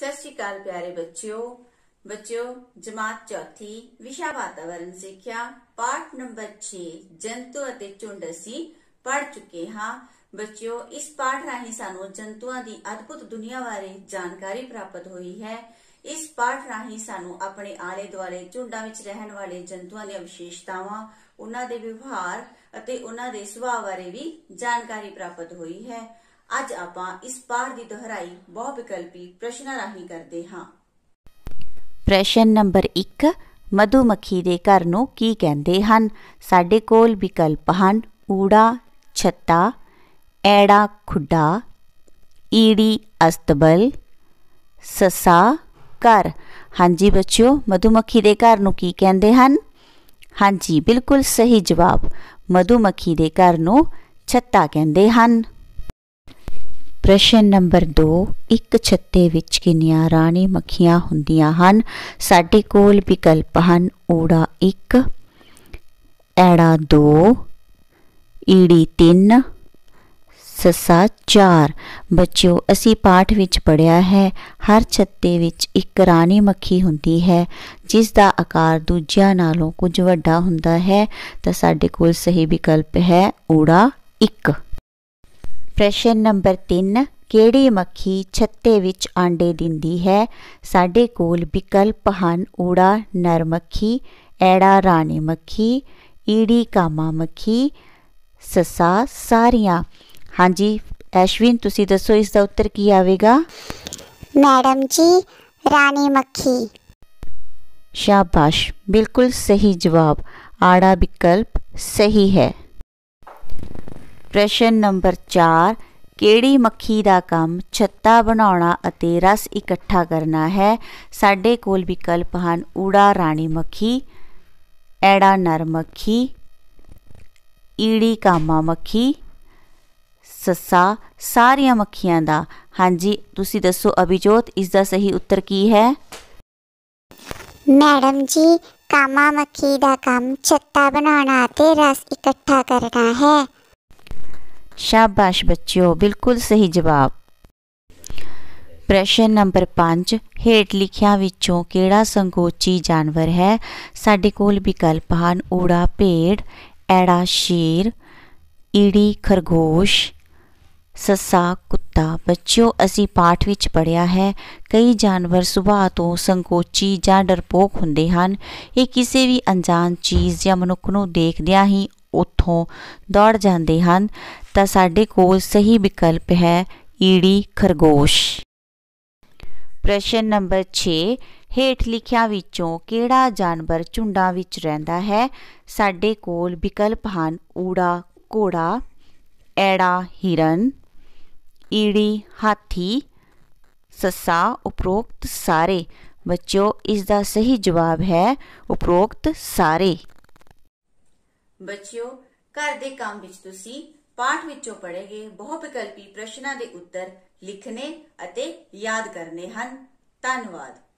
ਸਤਿ ਸ਼੍ਰੀ ਅਕਾਲ ਪਿਆਰੇ ਬੱਚਿਓ ਬੱਚਿਓ ਜਮਾਤ ਚੌਥੀ ਵਿਸ਼ਾ ਵਾਤਾਵਰਣ ਸਿੱਖਿਆ ਪਾਠ ਨੰਬਰ 6 ਜੰਤੂ ਅਤੇ ਝੁੰਡ ਅਸੀਂ ਪੜ ਚੁੱਕੇ ਹਾਂ ਬੱਚਿਓ ਇਸ ਪਾਠ ਰਾਹੀਂ ਸਾਨੂੰ ਜੰਤੂਆਂ ਦੀ ਅਦਭੁਤ ਦੁਨੀਆ ਬਾਰੇ ਜਾਣਕਾਰੀ ਪ੍ਰਾਪਤ ਹੋਈ ਹੈ ਇਸ ਪਾਠ ਰਾਹੀਂ ਸਾਨੂੰ ਆਪਣੇ ਆਲੇ ਦੁਆਲੇ ਝੁੰਡਾਂ ਵਿੱਚ ਰਹਿਣ ਵਾਲੇ ਜੰਤੂਆਂ ਦੀਆਂ ਵਿਸ਼ੇਸ਼ਤਾਵਾਂ ਉਹਨਾਂ ਦੇ ਵਿਵਹਾਰ ਅਤੇ ਉਹਨਾਂ ਦੇ ਸੁਭਾਅ ਬਾਰੇ ਵੀ ਜਾਣਕਾਰੀ ਪ੍ਰਾਪਤ ਹੋਈ ਹੈ ਅੱਜ ਆਪਾਂ ਇਸ ਪਾਠ ਦੀ ਦੁਹਰਾਈ ਬਹੁ ਵਿਕਲਪੀ ਪ੍ਰਸ਼ਨਾਂ ਰਾਹੀਂ ਕਰਦੇ ਹਾਂ ਪ੍ਰਸ਼ਨ ਨੰਬਰ 1 ਮਧੂਮੱਖੀ ਦੇ ਘਰ ਨੂੰ ਕੀ ਕਹਿੰਦੇ ਹਨ ਸਾਡੇ ਕੋਲ ਵਿਕਲਪ ਹਨ ਊੜਾ ਛੱਤਾ ਐੜਾ ਖੁੱਡਾ ਈੜੀ ਅਸਤਬਲ ਸਸਾ ਘਰ ਹਾਂਜੀ ਬੱਚਿਓ ਮਧੂਮੱਖੀ ਦੇ ਘਰ ਨੂੰ ਕੀ ਕਹਿੰਦੇ ਹਨ ਹਾਂਜੀ ਬਿਲਕੁਲ ਸਹੀ ਜਵਾਬ ਮਧੂਮੱਖੀ ਦੇ ਘਰ ਨੂੰ ਛੱਤਾ ਕਹਿੰਦੇ ਹਨ ਪ੍ਰਸ਼ਨ ਨੰਬਰ 2 ਇੱਕ ਛੱਤੇ ਵਿੱਚ ਕਿੰਨੀਆਂ ਰਾਣੀ ਮੱਖੀਆਂ ਹੁੰਦੀਆਂ ਹਨ ਸਾਡੇ ਕੋਲ ਵਿਕਲਪ ਹਨ ਊੜਾ 1 ਐੜਾ 2 ਈੜੀ 3 ਸਸਾ 4 ਬੱਚਿਓ ਅਸੀਂ ਪਾਠ ਵਿੱਚ ਪੜਿਆ ਹੈ ਹਰ ਛੱਤੇ ਵਿੱਚ ਇੱਕ ਰਾਣੀ ਮੱਖੀ ਹੁੰਦੀ ਹੈ ਜਿਸ ਦਾ ਆਕਾਰ ਦੂਜਿਆਂ ਨਾਲੋਂ ਕੁਝ ਵੱਡਾ ਹੁੰਦਾ ਹੈ ਤਾਂ ਸਾਡੇ ਕੋਲ ਸਹੀ ਵਿਕਲਪ ਹੈ ਊੜਾ 1 ਪ੍ਰਸ਼ਨ ਨੰਬਰ 3 ਕਿਹੜੀ ਮੱਖੀ ਛੱਤੇ ਵਿੱਚ ਆਂਡੇ ਦਿੰਦੀ ਹੈ ਸਾਡੇ ਕੋਲ ਵਿਕਲਪ ਹਨ ਊੜਾ ਨਰ ਮੱਖੀ ਐੜਾ ਰਾਣੀ ਮੱਖੀ ਈੜੀ ਕਾਮਾ ਮੱਖੀ ਸਸਾ ਸਾਰੀਆਂ ਹਾਂਜੀ ਐਸ਼ਵਿਨ ਤੁਸੀਂ ਦੱਸੋ ਇਸ ਦਾ ਉੱਤਰ ਕੀ ਆਵੇਗਾ ਮੈਡਮ ਜੀ ਰਾਣੀ ਮੱਖੀ ਸ਼ਾਬਾਸ਼ ਬਿਲਕੁਲ ਸਹੀ ਜਵਾਬ ਆੜਾ ਵਿਕਲਪ ਸਹੀ ਹੈ ਪ੍ਰਸ਼ਨ ਨੰਬਰ 4 ਕਿਹੜੀ ਮੱਖੀ ਦਾ ਕੰਮ ਛੱਤਾ ਬਣਾਉਣਾ ਅਤੇ ਰਸ ਇਕੱਠਾ ਕਰਨਾ ਹੈ ਸਾਡੇ ਕੋਲ ਵਿਕਲਪ ਹਨ ਊੜਾ ਰਾਣੀ ਮੱਖੀ ਐੜਾ ਨਰ ਮੱਖੀ ਈੜੀ ਕਾਮਾ ਮੱਖੀ ਸੱਸਾ ਸਾਰੀਆਂ ਮੱਖੀਆਂ ਦਾ ਹਾਂਜੀ ਤੁਸੀਂ ਦੱਸੋ ਅਭਿਜੋਤ ਇਸ ਦਾ ਸਹੀ ਉੱਤਰ ਕੀ ਹੈ ਮੈਡਮ ਜੀ ਕਾਮਾ ਮੱਖੀ ਦਾ ਕੰਮ ਛੱਤਾ ਬਣਾਉਣਾ ਅਤੇ ਰਸ ਇਕੱਠਾ ਕਰਨਾ ਹੈ ਸ਼ਾਬਾਸ਼ ਬੱਚਿਓ ਬਿਲਕੁਲ ਸਹੀ ਜਵਾਬ ਪ੍ਰਸ਼ਨ ਨੰਬਰ 5 ਹੇਠ ਲਿਖਿਆਂ ਵਿੱਚੋਂ ਕਿਹੜਾ ਸੰਕੋਚੀ ਜਾਨਵਰ ਹੈ ਸਾਡੇ ਕੋਲ ਵਿਕਲਪ ਹਨ ਊੜਾ ਭੇਡ ਐੜਾ ਸ਼ੇਰ ਈੜੀ ਖਰਗੋਸ਼ ਸੱਸਾ ਕੁੱਤਾ ਬੱਚਿਓ ਅਸੀਂ ਪਾਠ ਵਿੱਚ ਪੜਿਆ ਹੈ ਕਈ ਜਾਨਵਰ ਸੁਭਾਅ ਤੋਂ ਸੰਕੋਚੀ ਜਾਂ ਡਰਪੋਕ ਹੁੰਦੇ ਹਨ ਇਹ ਕਿਸੇ ਵੀ ਅਣਜਾਣ ਚੀਜ਼ ਜਾਂ ਮਨੁੱਖ ਨੂੰ ਦੇਖਦਿਆਂ ਹੀ ਉੱਥੋਂ ਦੌੜ ਜਾਂਦੇ ਹਨ ਤਾਂ ਸਾਡੇ ਕੋਲ ਸਹੀ ਵਿਕਲਪ ਹੈ ਈੜੀ ਖਰਗੋਸ਼ ਪ੍ਰਸ਼ਨ ਨੰਬਰ 6 ਹੇਠ ਲਿਖਿਆਂ ਵਿੱਚੋਂ ਕਿਹੜਾ ਜਾਨਵਰ ਝੁੰਡਾਂ ਵਿੱਚ ਰਹਿੰਦਾ ਹੈ ਸਾਡੇ ਕੋਲ ਵਿਕਲਪ ਹਨ ਊੜਾ ਘੋੜਾ ਐੜਾ ਹਿਰਨ ਈੜੀ ਹਾਥੀ ਸੱਸਾ ਉਪਰੋਕਤ ਸਾਰੇ ਬੱਚਿਓ ਇਸ ਦਾ ਸਹੀ ਜਵਾਬ ਹੈ ਉਪਰੋਕਤ ਸਾਰੇ ਬੱਚਿਓ ਘਰ ਦੇ ਕੰਮ ਵਿੱਚ ਤੁਸੀਂ ਪਾਠ ਵਿੱਚੋਂ ਬਹੁ ਬਹੁਵਿਕਲਪੀ ਪ੍ਰਸ਼ਨਾਂ ਦੇ ਉੱਤਰ ਲਿਖਣੇ ਅਤੇ ਯਾਦ ਕਰਨੇ ਹਨ ਧੰਨਵਾਦ